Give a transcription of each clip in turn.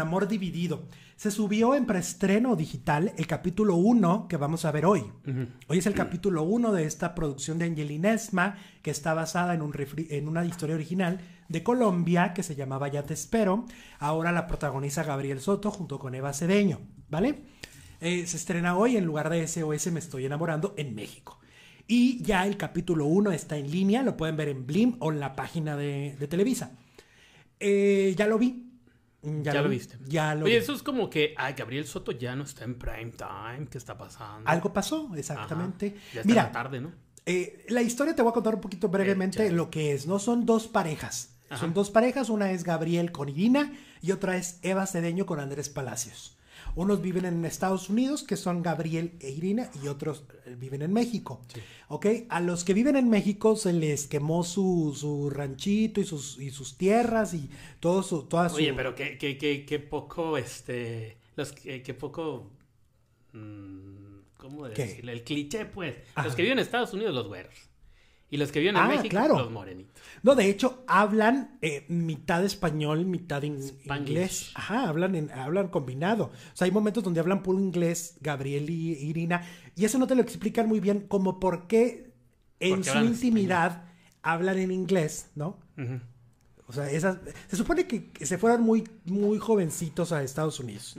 Amor Dividido. Se subió en preestreno digital el capítulo 1 que vamos a ver hoy. Hoy es el capítulo 1 de esta producción de Angelina Esma, que está basada en, un en una historia original de Colombia que se llamaba Ya te espero. Ahora la protagoniza Gabriel Soto junto con Eva Cedeño, ¿vale? Eh, se estrena hoy en lugar de SOS Me Estoy Enamorando en México. Y ya el capítulo 1 está en línea, lo pueden ver en Blim o en la página de, Televisa. Eh, ya lo vi, Mm, ya, lo, viste. Oye, eso es como que, ay, Gabriel Soto ya no está en prime time, ¿qué está pasando? Algo pasó, exactamente. Mira, tarde, ¿no? Eh, la historia te voy a contar un poquito brevemente lo que es, ¿no? Son dos parejas. Son dos parejas, una es Gabriel con Irina y otra es Eva Cedeño con Andrés Palacios. Unos viven en Estados Unidos, que son Gabriel e Irina, y otros eh, viven en México. A los que viven en México se les quemó su, su ranchito y sus, y sus tierras y todo su, toda Oye, pero qué, qué poco, este, los, eh, qué poco... Mm, ¿Cómo decirlo? El cliché, pues. A Los que viven en Estados Unidos, los güeros los que viven en ah, México, claro. los morenitos. No, de hecho, hablan eh, mitad español, mitad inglés. Ajá, hablan, en, hablan combinado. O sea, hay momentos donde hablan puro inglés, Gabriel y Irina, y eso no te lo explican muy bien, como por qué en su intimidad hablan en inglés, ¿no? O sea, se supone que se fueron muy, muy jovencitos a Estados Unidos.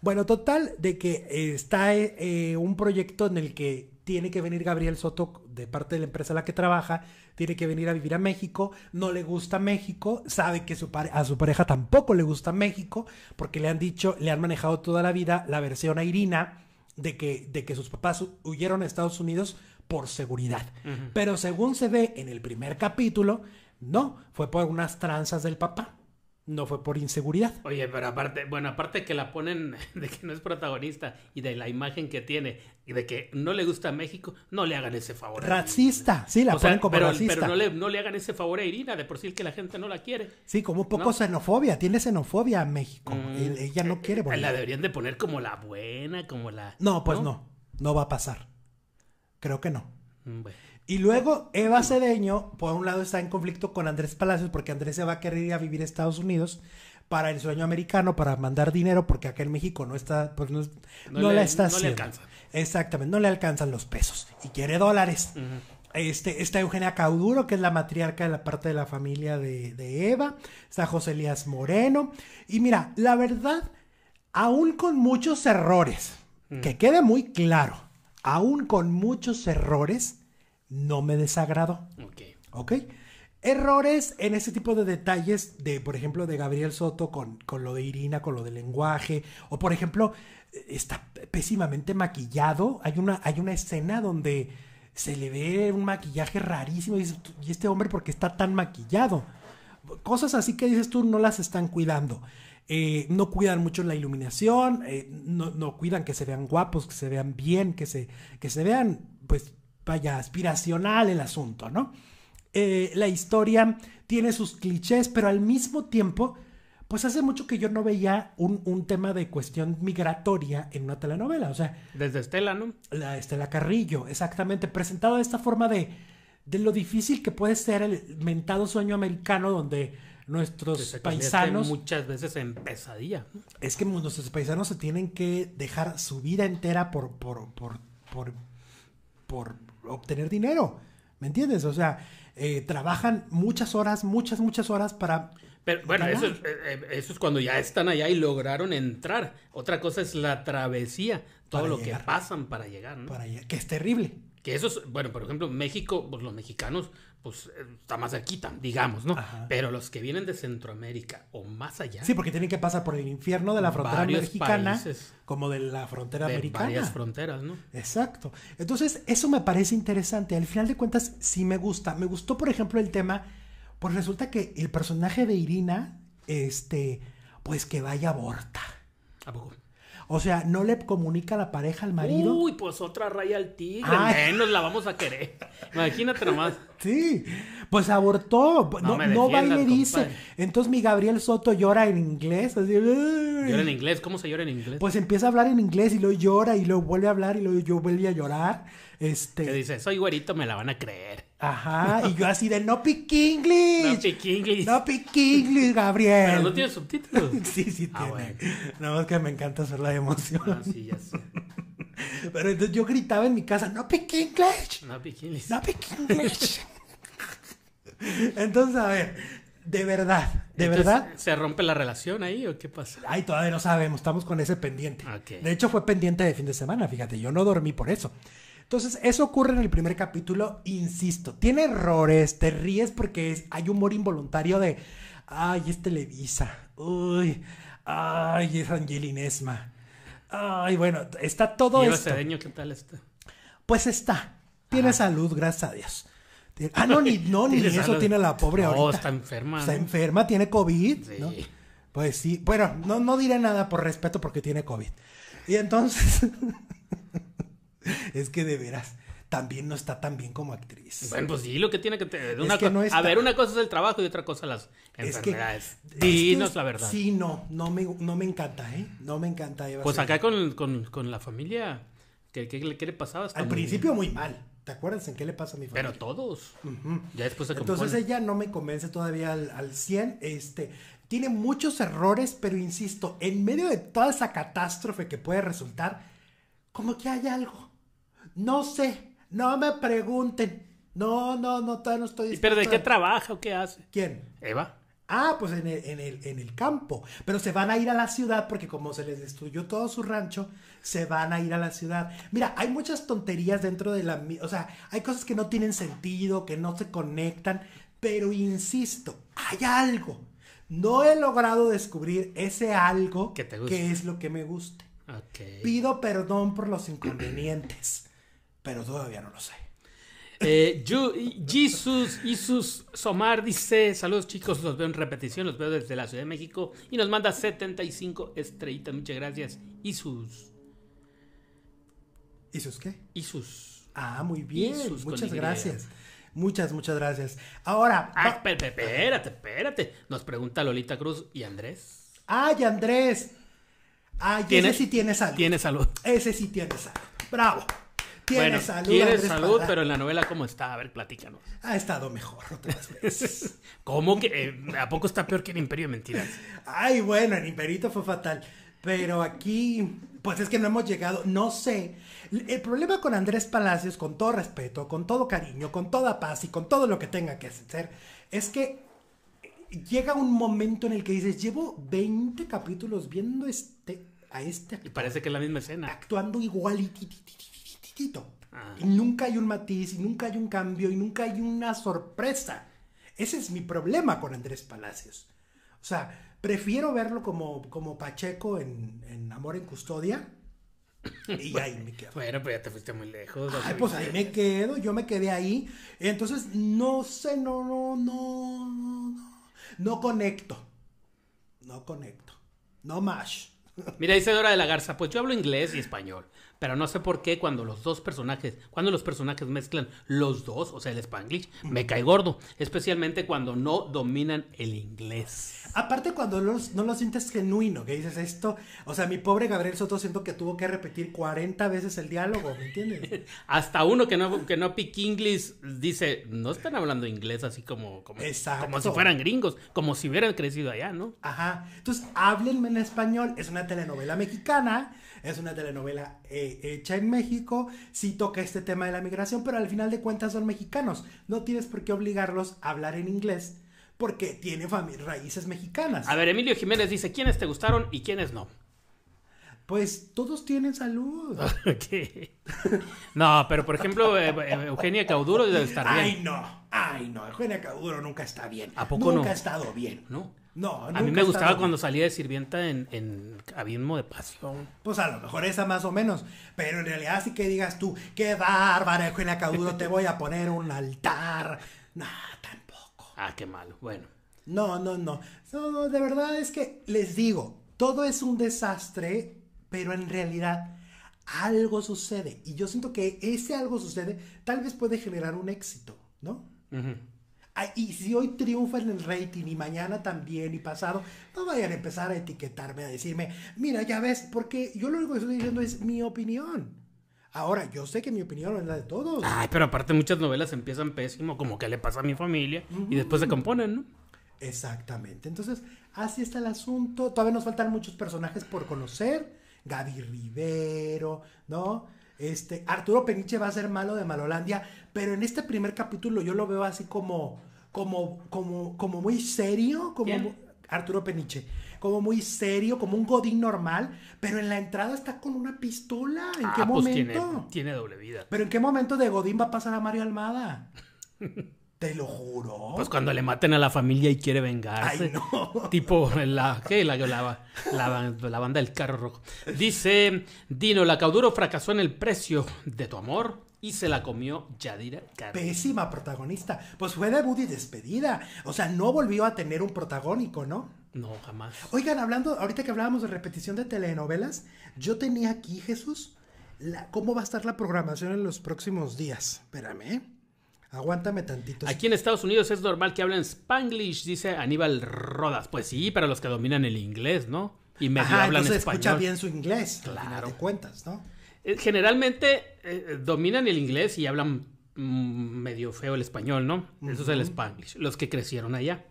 Bueno, total, de que eh, está eh, un proyecto en el que tiene que venir Gabriel Soto de parte de la empresa en la que trabaja, tiene que venir a vivir a México, no le gusta México, sabe que su a su pareja tampoco le gusta México, porque le han dicho, le han manejado toda la vida la versión a Irina de que, de que sus papás huyeron a Estados Unidos por seguridad. Pero según se ve en el primer capítulo, no, fue por unas tranzas del papá no fue por inseguridad. Oye, pero aparte, bueno, aparte que la ponen de que no es protagonista y de la imagen que tiene y de que no le gusta México, no le hagan ese favor. Racista, sí, la ponen como racista. Pero no le, no le hagan ese favor a Irina, de por sí que la gente no la quiere. Sí, como un poco xenofobia, tiene xenofobia a México. Mm, ella no eh, quiere volver. Eh, la deberían de poner como la buena, como la... No, pues no, no, no va a pasar. Creo que no. Mm, bueno. Y luego Eva Cedeño, por un lado, está en conflicto con Andrés Palacios porque Andrés se va a querer ir a vivir a Estados Unidos para el sueño americano, para mandar dinero, porque acá en México no está, pues no, le, la alcanza. Exactamente, no le alcanzan los pesos y quiere dólares. Este, está Eugenia Cauduro, que es la matriarca de la parte de la familia de, Eva. Está José Elías Moreno. Y mira, la verdad, aún con muchos errores, que quede muy claro, aún con muchos errores, no me desagrado. Ok. Ok. Errores en ese tipo de detalles de, por ejemplo, de Gabriel Soto con, con lo de Irina, con lo del lenguaje, o por ejemplo, está pésimamente maquillado. Hay una, hay una escena donde se le ve un maquillaje rarísimo y, ¿y este hombre ¿por qué está tan maquillado? Cosas así que dices tú no las están cuidando. Eh, no cuidan mucho la iluminación, eh, no, cuidan que se vean guapos, que se vean bien, que se, que se vean pues vaya, aspiracional el asunto, ¿no? Eh, la historia tiene sus clichés, pero al mismo tiempo, pues hace mucho que yo no veía un, tema de cuestión migratoria en una telenovela, o sea... Desde Estela, ¿no? La Estela Carrillo, exactamente, presentado de esta forma de, de lo difícil que puede ser el mentado sueño americano donde nuestros paisanos muchas veces en pesadilla. Es que nuestros paisanos se tienen que dejar su vida entera por, por por obtener dinero. ¿Me entiendes? O sea, eh, trabajan muchas horas, muchas, muchas horas para... Pero bueno, eh, eh, eso es, cuando ya están allá y lograron entrar. Otra cosa es la travesía, todo lo que pasan para llegar, ¿no? Para llegar, que es terrible. Que eso es, bueno, por ejemplo, México, pues los mexicanos pues eh, está más cerquita, digamos, ¿no? Pero los que vienen de Centroamérica o más allá. Sí, porque tienen que pasar por el infierno de la frontera mexicana, como de la frontera de americana. Varias fronteras, ¿no? Exacto. Entonces, eso me parece interesante. Al final de cuentas, sí me gusta. Me gustó, por ejemplo, el tema, pues resulta que el personaje de Irina, este, pues que vaya aborta. ¿A poco? O sea, no le comunica la pareja al marido. Uy, pues otra raya al tigre. Ay. la vamos a querer. Imagínate nomás. Sí. Pues abortó. No, no, va y le dice. Entonces mi Gabriel Soto llora en inglés. Así, llora en inglés. ¿Cómo se llora en inglés? Pues empieza a hablar en inglés y luego llora y luego vuelve a hablar y luego yo vuelve a llorar. Este. Que dice, soy güerito, me la van a creer. Ajá. y yo así de no pick English. No pick English. No pick English, Gabriel. Pero no tiene subtítulos. sí, sí ah, tiene. Bueno. Nada más que me encanta hacer la emoción. Ah, sí, ya sé. Pero entonces yo gritaba en mi casa, no pick English. No pick English. No pick English. Entonces, a ver, de verdad, de verdad. ¿Se rompe la relación ahí o qué pasa? Ay, todavía no sabemos, estamos con ese pendiente. De hecho, fue pendiente de fin de semana, fíjate, yo no dormí por eso. Entonces, eso ocurre en el primer capítulo, insisto, tiene errores, te ríes porque es, hay humor involuntario de, ay, es Televisa, uy, ay, es Angelinesma, Esma, ay, bueno, está todo ¿Y esto. ¿qué tal está? Pues está, tiene salud, gracias a Dios. Ah, no, ni, no, eso tiene la pobre no, ahorita. está enferma. Está enferma, tiene COVID, Pues sí, bueno, no, no diré nada por respeto porque tiene COVID. Y entonces, es que de veras, también no está tan bien como actriz. Bueno, pues sí, lo que tiene que tener. A ver, una cosa es el trabajo y otra cosa las enfermedades. Es que, Dinos es la verdad. Sí, no, no me, no me encanta, ¿eh? No me encanta. pues acá con, la familia, ¿qué, le qué le pasaba? Al principio muy mal. ¿Te acuerdas en qué le pasa a mi familia? Pero todos. Ya después se Entonces ella no me convence todavía al, al 100. Este, tiene muchos errores, pero insisto, en medio de toda esa catástrofe que puede resultar, como que hay algo. No sé, no me pregunten. No, no, no, todavía no estoy. ¿Pero de qué trabaja o qué hace? ¿Quién? Eva. Ah, pues en el, campo. Pero se van a ir a la ciudad porque como se les destruyó todo su rancho, se van a ir a la ciudad. Mira, hay muchas tonterías dentro de la... O sea, hay cosas que no tienen sentido, que no se conectan. Pero insisto, hay algo. No he logrado descubrir ese algo que, es lo que me guste. Pido perdón por los inconvenientes, pero todavía no lo sé. Eh, Jesús, Somar dice: Saludos chicos, los veo en repetición, los veo desde la Ciudad de México. Y nos manda 75 estrellitas. Muchas gracias, Isus. ¿Isus qué? Isus. Ah, muy bien. muchas gracias. Muchas, muchas gracias. Ahora. Ah, espérate, espérate. Nos pregunta Lolita Cruz y Andrés. ¡Ay, Andrés! Ay, ese sí tiene salud. Tiene salud. Ese sí tiene salud. Bravo. Tiene salud. salud, pero en la novela, ¿cómo está? A ver, platícanos. Ha estado mejor otras veces. ¿Cómo que? Eh, ¿A poco está peor que el Imperio de Mentiras? Ay, bueno, el Imperito fue fatal. Pero aquí, pues es que no hemos llegado, no sé. El problema con Andrés Palacios, con todo respeto, con todo cariño, con toda paz y con todo lo que tenga que hacer, es que llega un momento en el que dices, llevo 20 capítulos viendo este, a este. y parece que es la misma escena. Actuando igual y... ti, Ah. Y nunca hay un matiz, y nunca hay un cambio, y nunca hay una sorpresa. Ese es mi problema con Andrés Palacios. O sea, prefiero verlo como, como Pacheco en, en Amor en Custodia. Y ahí me quedo. Bueno, pero ya te fuiste muy lejos. Ay, pues ahí me quedo, yo me quedé ahí. Entonces, no sé, no, no, no, no, no conecto. No conecto. No más. Mira, dice Dora de la Garza, pues yo hablo inglés y español. Pero no sé por qué cuando los dos personajes, cuando los personajes mezclan los dos, o sea, el spanglish, me cae gordo. Especialmente cuando no dominan el inglés. Aparte cuando los, no lo sientes genuino, que dices esto, o sea, mi pobre Gabriel Soto siento que tuvo que repetir 40 veces el diálogo, ¿me entiendes? Hasta uno que no, que no dice, no están hablando inglés así como, como, como si fueran gringos, como si hubieran crecido allá, ¿no? Ajá. Entonces, háblenme en español, es una telenovela mexicana es una telenovela eh, hecha en México, sí toca este tema de la migración, pero al final de cuentas son mexicanos. No tienes por qué obligarlos a hablar en inglés porque tiene raíces mexicanas. A ver, Emilio Jiménez dice, ¿quiénes te gustaron y quiénes no? Pues todos tienen salud. No, pero por ejemplo, eh, eh, Eugenia Cauduro debe estar bien. Ay, no, ay, no, Eugenia Cauduro nunca está bien. ¿A poco Nunca ha estado bien. No. No, A mí me gustaba cuando salía de sirvienta en, Abismo de Pasión. Pues a lo mejor esa más o menos. Pero en realidad sí que digas tú, qué bárbaro, Julia Caududo, te voy a poner un altar. Nah, tampoco. Ah, qué malo. Bueno. No, no, no. No, de verdad es que les digo, todo es un desastre, pero en realidad algo sucede. Y yo siento que ese algo sucede tal vez puede generar un éxito, ¿no? Ajá y si hoy triunfa en el rating y mañana también y pasado, no vayan a empezar a etiquetarme, a decirme, mira, ya ves, porque yo lo único que estoy diciendo es mi opinión. Ahora, yo sé que mi opinión no es la de todos. Ay, pero aparte muchas novelas empiezan pésimo, como que le pasa a mi familia, y después se componen, ¿no? Exactamente. Entonces, así está el asunto. Todavía nos faltan muchos personajes por conocer. Gaby Rivero, ¿no? Este, Arturo Peniche va a ser malo de Malolandia, pero en este primer capítulo yo lo veo así como, como, como, como muy serio, como Arturo Peniche, como muy serio, como un godín normal, pero en la entrada está con una pistola. ¿En ah, qué pues momento? Tiene, tiene doble vida. Pero en qué momento de godín va a pasar a Mario Almada? Te lo juro. Pues cuando le maten a la familia y quiere vengarse. Ay, no. Tipo la, ¿qué? La, la, la, la, banda del carro rojo. Dice Dino, la Cauduro fracasó en el precio de tu amor y se la comió Yadira Pésima protagonista. Pues fue de y despedida. O sea, no volvió a tener un protagónico, ¿no? No, jamás. Oigan, hablando, ahorita que hablábamos de repetición de telenovelas, yo tenía aquí, Jesús, cómo va a estar la programación en los próximos días. Espérame, ¿eh? Aguántame tantito. Aquí en Estados Unidos es normal que hablen spanglish, dice Aníbal Rodas. Pues sí, para los que dominan el inglés, ¿no? Y medio hablan español. escucha bien su inglés, claro. cuentas, ¿no? Eh, generalmente eh, eh, dominan el inglés y hablan mm, medio feo el español, ¿no? Eso es el spanglish, los que crecieron allá.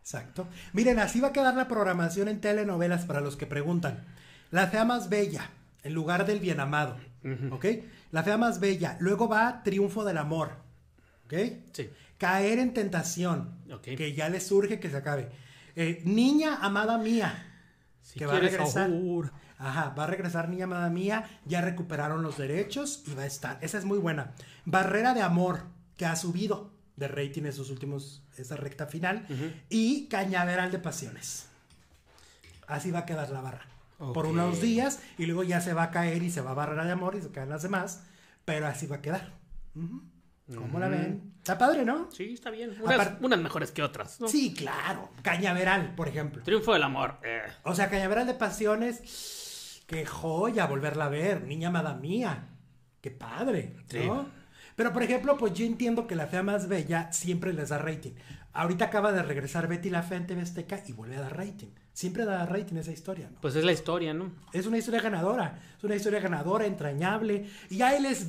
Exacto. Miren, así va a quedar la programación en telenovelas para los que preguntan. La fea más bella, en lugar del bien amado. ¿Ok? La fea más bella. Luego va Triunfo del Amor. ¿Ok? Sí. Caer en tentación. Que ya le surge que se acabe. Eh, niña amada mía. que va a regresar. Ajá, va a regresar niña amada mía. Ya recuperaron los derechos y va a estar. Esa es muy buena. Barrera de amor, que ha subido de rating en sus últimos. Esa recta final. Y cañaveral de pasiones. Así va a quedar la barra. Por unos días y luego ya se va a caer y se va a barrera de amor y se caen las demás. Pero así va a quedar. Uh ¿Cómo la ven? Está padre, ¿no? Sí, está bien. Unas, mejores que otras. Sí, claro. Cañaveral, por ejemplo. Triunfo del amor. Eh. O sea, Cañaveral de Pasiones. Qué joya volverla a ver. Niña amada mía. Qué padre. Pero, por ejemplo, pues yo entiendo que la fea más bella siempre les da rating. Ahorita acaba de regresar Betty la fea en TV y vuelve a dar rating. Siempre da rating esa historia, Pues es la historia, ¿no? Es una historia ganadora. Es una historia ganadora, entrañable. Y ahí les va.